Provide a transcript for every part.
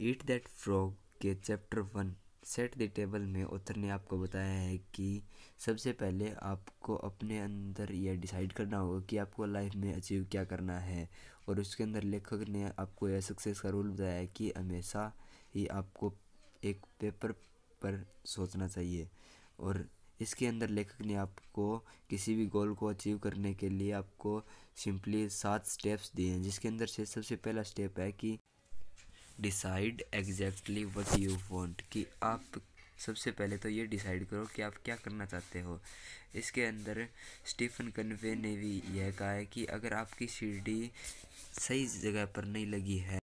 eat that frog के chapter one set the table में author ने आपको बताया है कि सबसे पहले आपको अपने अंदर यह डिसाइड करना होगा कि आपको लाइफ में अचीव क्या करना है और उसके अंदर लेखक ने आपको यह सक्सेस का रूल बताया कि हमेशा ही आपको एक पेपर पर सोचना चाहिए और इसके अंदर लेखक ने आपको किसी भी गोल को अचीव करने के लिए आपको सिंपली सात स्टेप्स दिए हैं जिसके अंदर से सबसे पहला स्टेप है कि decide exactly what you want कि आप सबसे पहले तो ये डिसाइड करो कि आप क्या करना चाहते हो इसके अंदर स्टीफन कन्वे ने भी यह कहा है कि अगर आपकी सीढ़ी सही जगह पर नहीं लगी है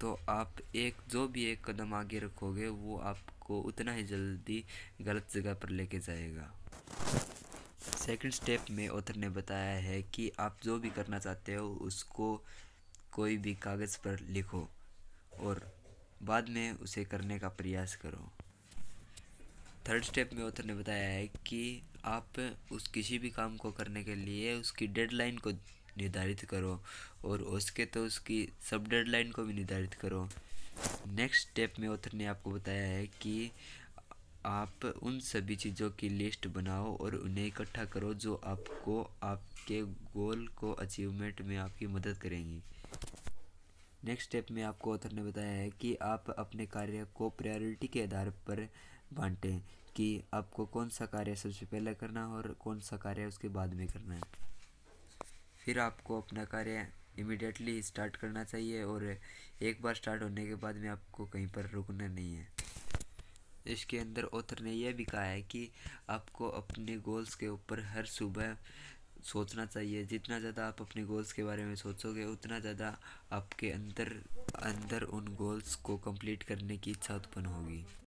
तो आप एक जो भी एक कदम आगे रखोगे वो आपको उतना ही जल्दी गलत जगह पर लेके जाएगा सेकंड स्टेप में ऑथर ने बताया है कि आप जो भी करना चाहते हो उसको कोई भी कागज़ पर लिखो और बाद में उसे करने का प्रयास करो थर्ड स्टेप में ऑथर ने बताया है कि आप उस किसी भी काम को करने के लिए उसकी डेडलाइन को निर्धारित करो और उसके तो उसकी सब डेडलाइन को भी निर्धारित करो नेक्स्ट स्टेप में ऑथर ने आपको बताया है कि आप उन सभी चीज़ों की लिस्ट बनाओ और उन्हें इकट्ठा करो जो आपको आपके गोल को अचीवमेंट में आपकी मदद करेंगी नेक्स्ट स्टेप में आपको ऑथर ने बताया है कि आप अपने कार्य को प्रायोरिटी के आधार पर बांटें कि आपको कौन सा कार्य सबसे पहले करना है और कौन सा कार्य उसके बाद में करना है फिर आपको अपना कार्य इमिडिएटली स्टार्ट करना चाहिए और एक बार स्टार्ट होने के बाद में आपको कहीं पर रुकना नहीं है इसके अंदर ऑथर ने यह भी कहा है कि आपको अपने गोल्स के ऊपर हर सुबह सोचना चाहिए जितना ज़्यादा आप अपने गोल्स के बारे में सोचोगे उतना ज़्यादा आपके अंदर अंदर उन गोल्स को कंप्लीट करने की इच्छा उत्पन्न होगी